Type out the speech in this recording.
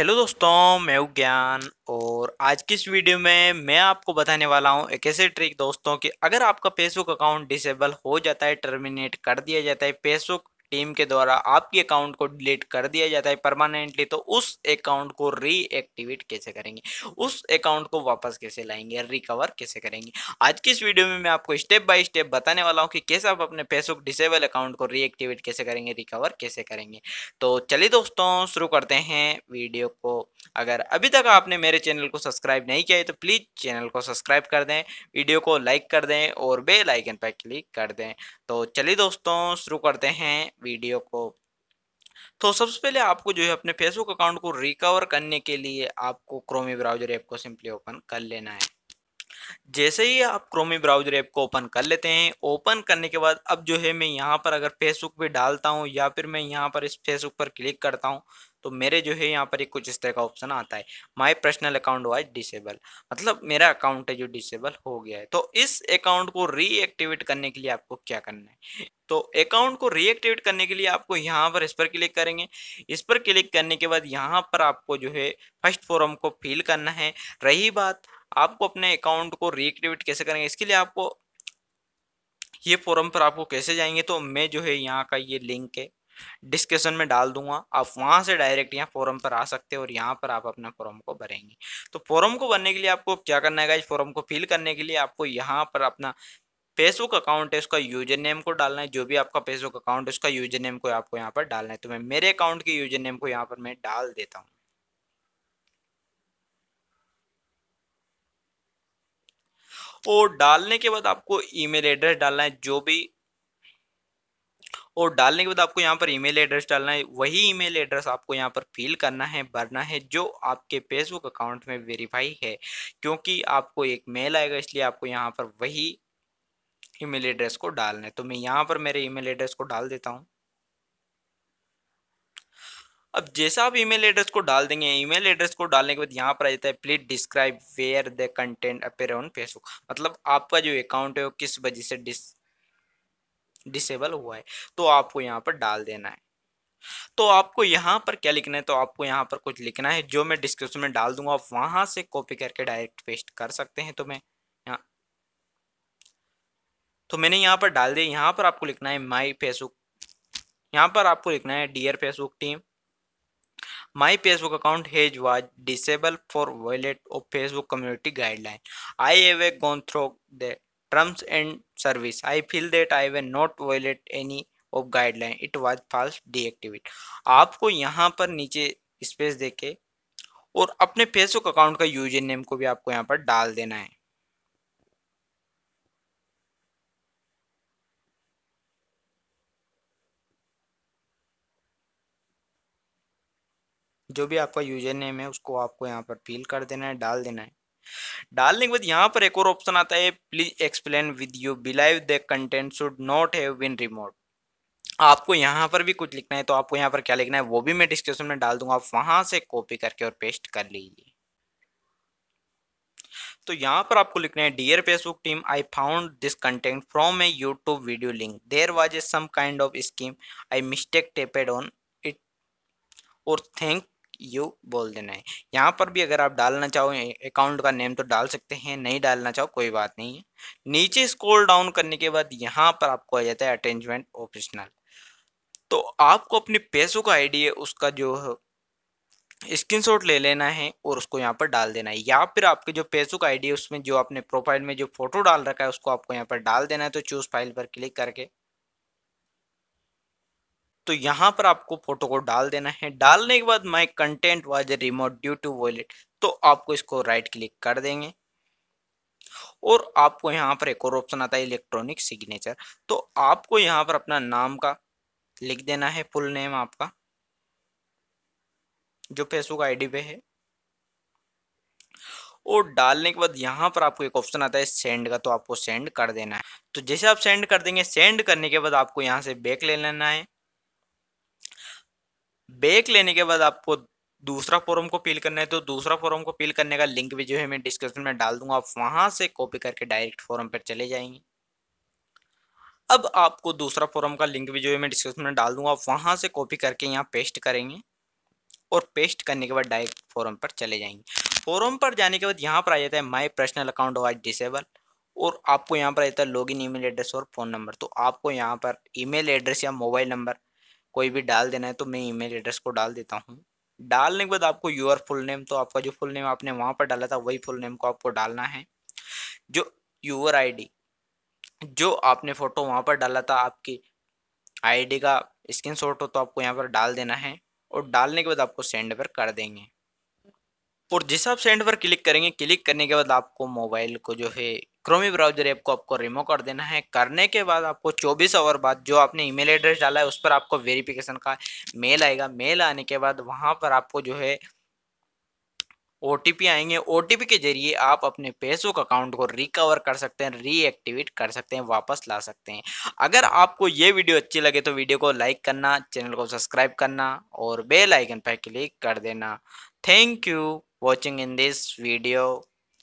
hello दोस्तों मैं ज्ञान और आज की इस वीडियो में मैं आपको बताने वाला हूं एक ऐसे ट्रिक दोस्तों कि अगर आपका फेसबुक अकाउंट डिसेबल हो जाता है टर्मिनेट कर दिया जाता है फेसबुक टीम के द्वारा आपके अकाउंट को डिलीट कर दिया जाता है परमानेंटली तो उस अकाउंट को रीएक्टिवेट कैसे करेंगे उस अकाउंट को वापस कैसे लाएंगे रिकवर कैसे करेंगे आज की इस वीडियो में मैं आपको स्टेप बाय स्टेप बताने वाला हूँ कि कैसे आप अपने फेसबुक डिसेबल अकाउंट को रीएक्टिवेट कैसे करेंगे रिकवर कैसे करेंगे तो चलिए दोस्तों शुरू करते हैं वीडियो को अगर अभी तक आपने मेरे चैनल को सब्सक्राइब नहीं किया है तो प्लीज़ चैनल को सब्सक्राइब कर दें वीडियो को लाइक कर दें और बेलाइकन पर क्लिक कर दें तो चलिए दोस्तों शुरू करते हैं वीडियो को तो सबसे पहले आपको जो है अपने फेसबुक अकाउंट को रिकवर करने के लिए आपको क्रोमी ब्राउजर ऐप को सिंपली ओपन कर लेना है जैसे ही आप क्रोमी ब्राउजर ऐप को ओपन कर लेते हैं ओपन करने के बाद अब जो है मैं यहाँ पर अगर फेसबुक पे डालता हूँ या फिर मैं यहाँ पर इस फेसबुक पर क्लिक करता हूँ तो मेरे जो है यहाँ पर एक कुछ इस तरह का ऑप्शन आता है my personal account was disable मतलब मेरा अकाउंट है जो डिसेबल हो गया है तो इस अकाउंट को रीएक्टिवेट करने के लिए आपको क्या करना है तो अकाउंट को रीएक्टिवेट करने के लिए आपको यहाँ पर इस पर क्लिक करेंगे इस पर क्लिक करने के बाद यहाँ पर आपको जो है फर्स्ट फॉर्म को फिल करना है रही बात आपको अपने अकाउंट को रिएक्टिवेट कैसे करेंगे इसके लिए आपको ये फोरम पर आपको कैसे जाएंगे तो मैं जो है यहाँ का ये लिंक है डिस्क्रिप्शन में डाल दूंगा आप वहां से डायरेक्ट यहाँ फोरम पर आ सकते हैं और यहाँ पर आप अपना फॉरम को भरेंगे तो फॉरम को भरने के लिए आपको क्या करना है इस फॉरम को फिल करने के लिए आपको यहाँ पर अपना फेसबुक अकाउंट है उसका यूजर नेम को डालना है जो भी आपका फेसबुक अकाउंट है उसका यूजर नेम को आपको यहाँ पर डालना है तो मैं मेरे अकाउंट के यूजर नेम को यहाँ पर मैं डाल देता हूँ और डालने के बाद आपको ईमेल एड्रेस डालना है जो भी और डालने के बाद आपको यहाँ पर ईमेल एड्रेस डालना है वही ईमेल एड्रेस आपको यहाँ पर फिल करना है भरना है जो आपके फेसबुक अकाउंट में वेरीफाई है क्योंकि आपको एक मेल आएगा इसलिए आपको यहाँ पर वही ईमेल एड्रेस को डालना है तो मैं यहाँ पर मेरे ईमेल एड्रेस को डाल देता हूँ अब जैसा आप ईमेल एड्रेस को डाल देंगे ईमेल एड्रेस को डालने के बाद यहाँ पर आ जाता है please describe where the content appear on Facebook मतलब आपका जो अकाउंट है वो किस वजह से डिस डिसेबल हुआ है तो आपको यहाँ पर डाल देना है तो आपको यहाँ पर क्या लिखना है तो आपको यहाँ पर कुछ लिखना है जो मैं डिस्क्रिप्शन में डाल दूंगा आप वहां से कॉपी करके डायरेक्ट पेस्ट कर सकते हैं तो मैं यहाँ तो मैंने यहाँ पर डाल दिया यहाँ पर आपको लिखना है माई फेसबुक यहाँ पर आपको लिखना है dear Facebook team my Facebook account has was disable for violate of Facebook community guideline I have a gone through the terms and service I feel that I were not violate any of guideline it was false deactivate आपको यहाँ पर नीचे space देके और अपने Facebook account का user name को भी आपको यहाँ पर डाल देना है जो भी आपका यूजर नेम है उसको आपको यहाँ पर फिल कर देना है डाल देना है डालने के बाद यहाँ पर एक और ऑप्शन आता है please explain with you believe the content should not have been removed आपको यहाँ पर भी कुछ लिखना है तो आपको यहाँ पर क्या लिखना है वो भी मैं डिस्क्रिप्शन में डाल दूंगा आप वहां से कॉपी करके और पेस्ट कर लीजिए तो यहाँ पर आपको लिखना है dear Facebook team I found this content from a YouTube video link there was a some kind of scheme I mistake tapped on it और थैंक यू बोल देना है यहाँ पर भी अगर आप डालना चाहो अकाउंट का नेम तो डाल सकते हैं नहीं डालना चाहो कोई बात नहीं है नीचे स्क्रॉल डाउन करने के बाद यहाँ पर आपको आ जाता है अटेंजमेंट ऑफिसनल तो आपको अपने पैसों का है उसका जो स्क्रीनशॉट ले लेना है और उसको यहाँ पर डाल देना है या फिर आपके जो का आईडी है उसमें जो आपने प्रोफाइल में जो फोटो डाल रखा है उसको आपको यहाँ पर डाल देना है तो चूज फाइल पर क्लिक करके तो यहाँ पर आपको फोटो को डाल देना है डालने के बाद my content was removed due to violate तो आपको इसको राइट क्लिक कर देंगे और आपको यहाँ पर एक और ऑप्शन आता है इलेक्ट्रॉनिक सिग्नेचर तो आपको यहाँ पर अपना नाम का लिख देना है फुल नेम आपका जो फेसबुक आईडी पे है और डालने के बाद यहाँ पर आपको एक ऑप्शन आता है सेंड का तो आपको सेंड कर देना है तो जैसे आप सेंड कर देंगे सेंड करने के बाद आपको यहाँ से बैक ले लेना है बेक लेने के बाद आपको दूसरा फॉरम को पील करना है तो दूसरा फॉरम को पील करने का लिंक भी जो है मैं डिस्क्रिप्शन में डाल दूंगा आप वहां से कॉपी करके डायरेक्ट फॉरम पर चले जाएंगे अब आपको दूसरा फॉरम का लिंक भी जो है मैं डिस्क्रिप्शन में डाल दूंगा आप वहां से कॉपी करके यहाँ पेस्ट करेंगे और पेस्ट करने के बाद डायरेक्ट फॉरम पर चले जाएंगे फॉरम पर जाने के बाद यहाँ पर आ जाता है my personal account was disable और आपको यहाँ पर आ जाता है लॉगिन ईमेल एड्रेस और फ़ोन नंबर तो आपको यहाँ पर ईमेल एड्रेस या मोबाइल नंबर कोई भी डाल देना है तो मैं ईमेल एड्रेस को डाल देता हूँ डालने के बाद आपको यूर फुल नेम तो आपका जो फुल नेम आपने वहाँ पर डाला था वही फुल नेम को आपको डालना है जो यूर आईडी जो आपने फ़ोटो वहाँ पर डाला था आपकी आईडी का स्क्रीन हो तो आपको यहाँ पर डाल देना है और डालने के बाद आपको सेंड पर कर देंगे और जैसे आप सेंड पर क्लिक करेंगे क्लिक करने के बाद आपको मोबाइल को जो है क्रोमी ब्राउजर ऐप को आपको रिमूव कर देना है करने के बाद आपको 24 आवर बाद जो आपने ईमेल एड्रेस डाला है उस पर आपको वेरिफिकेशन का मेल आएगा मेल आने के बाद वहां पर आपको जो है ओ आएंगे ओ के जरिए आप अपने फेसबुक अकाउंट को रिकवर कर सकते हैं रीएक्टिवेट कर सकते हैं वापस ला सकते हैं अगर आपको ये वीडियो अच्छी लगे तो वीडियो को लाइक करना चैनल को सब्सक्राइब करना और बेल आइकन पर क्लिक कर देना thank you watching in this video